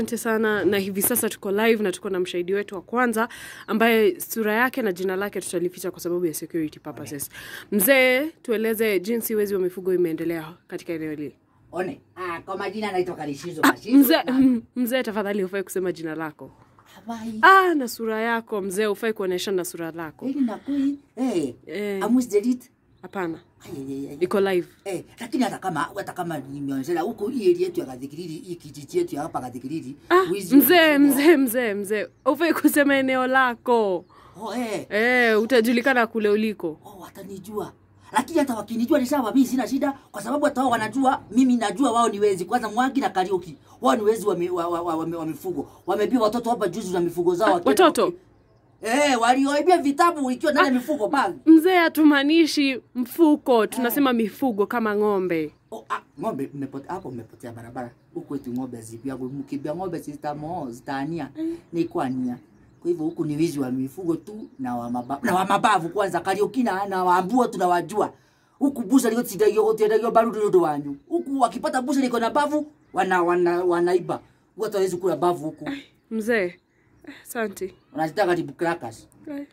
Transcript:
Asante sana na hivi sasa tuko live na tuko na mshahidi wetu wa kwanza ambaye sura yake na jina lake tutalificha kwa sababu ya security purposes. Mzee, tueleze jinsi wezi wa mifugo imeendelea katika eneo hili. One. Ah, kwa majina naitwa Karishizo ah, Mashizo. Mzee, mzee tafadhali ufai kusema jina lako. Ah, na sura yako mzee, hufai kuonesha na sura lako. Hili nakui. Eh. Hey. Eh. Hey. Amus delete. Hapana. Iko live. Eh, lakini hata kama hata kama nimeanzia huko hii area yetu ya Gathikiriri, hii kijiji yetu hapa Gathikiriri, ah, mzee mzee mzee mzee. Ufai kusema eneo lako. Oh, eh. Eh, utajulikana kule uliko. Oh, watanijua lakini hata wakinijua ni sawa, mimi sina shida, kwa sababu hata wao wanajua mimi najua wao ni wezi. Kwanza Mwangi na Kariuki wao ni wezi wa, wa, wa, wa, wa, wa mifugo, Wamepiwa watoto hapa juzi za mifugo zao. Ha, ah, watoto eh, Eh, walioibia vitabu ikiwa ndani ya ah, mifugo pale. Mzee, hatumaanishi mfuko, tunasema eh, mifugo kama ng'ombe. Oh, ah, ng'ombe mmepotea hapo, mmepotea barabara. Huku eti ng'ombe zipyago, mkibia ng'ombe zitamoo, zitaania. Mm. Ni nia. Kwa hivyo huku ni wizi wa mifugo tu na wa mabavu, na wa mabavu kwanza Kariokina na waambua tunawajua. Huku busha liko tidagio tidagio baru ndo wanyu. Huku wakipata busa liko na bavu wana wana wanaiba. Watu hawezi kula bavu huku. Mzee, Asante. Unazitaka ati crackers. Right.